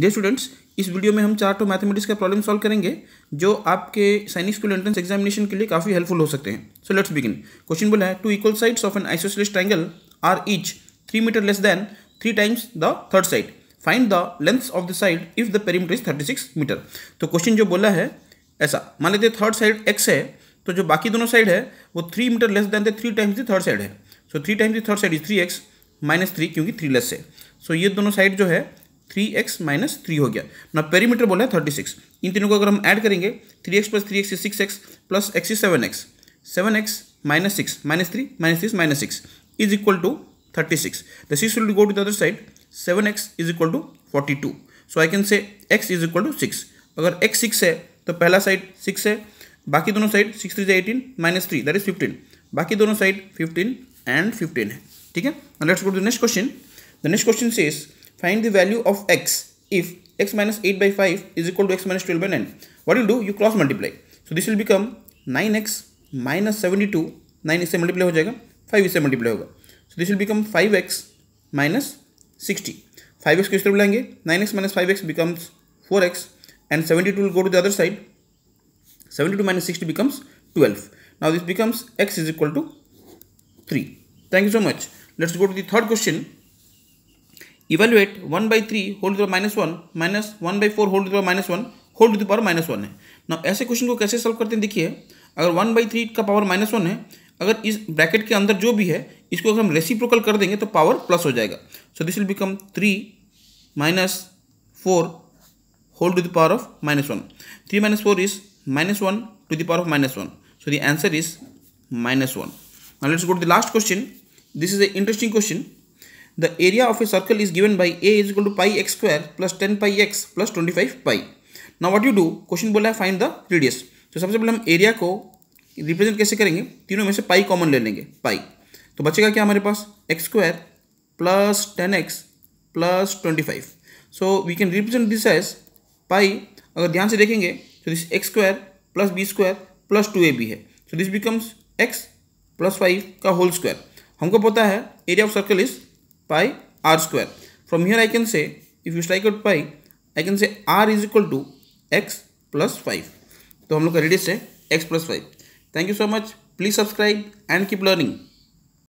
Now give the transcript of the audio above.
Day students इस video में हम चार टो तो मैथमेटिक्स का प्रॉब्लम सॉल्व करेंगे जो आपके सैनिक स्कूल एंट्रेंस एग्जामिनेशन के लिए काफ़ी हेल्पफुल हो सकते हैं सो लेट्स बिगिन क्वेश्चन बोला है two equal sides of an isosceles triangle are each three metre less than three times the third side find the length of the side if the perimeter is thirty six metre तो question जो बोला है ऐसा मान लेते third side x है तो जो बाकी दोनों साइड है वो three metre less than three times the third side है so three times the third side is three X minus three क्योंकि थ्री लेस है सो so, ये दोनों साइड जो है थ्री एक्स माइनस थ्री हो गया ना पेरीमीटर बोला है थर्टी सिक्स इन तीनों को अगर हम ऐड करेंगे three X plus three X six X plus X is seven X seven X minus six minus three minus three minus six is equal to thirty six the six will go to the other side seven X is equal to forty two so I can say X is equal to six अगर X six है तो पहला side six है बाकी दोनों side six three eighteen minus three that is fifteen बाकी दोनों side fifteen and fifteen है ठीक है let's go to next question the next question say is find the value of x if x minus 8 by 5 is equal to x minus 12 by 9. What you do? You cross multiply. So this will become 9x minus 72. 9 is a multiply ho jayega, 5 is a multiply hoga. So this will become 5x minus 60. 5x kis bulayenge? 9x minus 5x becomes 4x and 72 will go to the other side. 72 minus 60 becomes 12. Now this becomes x is equal to 3. Thank you so much. Let's go to the third question. Evaluate one by three whole to minus one minus one by four whole to minus one whole to the power minus one है ना ऐसे question को कैसे solve करते हैं देखिए अगर one by three का पावर माइनस वन है अगर इस ब्रैकेट के अंदर जो भी है इसको अगर हम रेसिप्रोकल कर देंगे तो पावर प्लस हो जाएगा so this will become three minus four whole to the power of minus one three minus four is minus one to the power of minus one so the answer is minus one let's go to the last question this is a interesting question the area of a circle is given by a is equal to pi x square plus ten pi X plus twenty five pi ना what you do question बोला है find the radius तो सबसे पहले हम area को represent कैसे करेंगे तीनों में से पाई कॉमन ले लेंगे पाई तो बचेगा क्या हमारे पास X square plus ten X plus twenty five so we can represent this as pi अगर ध्यान से देखेंगे तो this X square plus B square plus two A B है so this becomes X plus five का whole square हमको पता है area of circle is pi r square. From here I can say if you strike out pi I can say r is equal to x plus 5. तो हम लोग का radius है x plus 5. Thank you so much. Please subscribe and keep learning.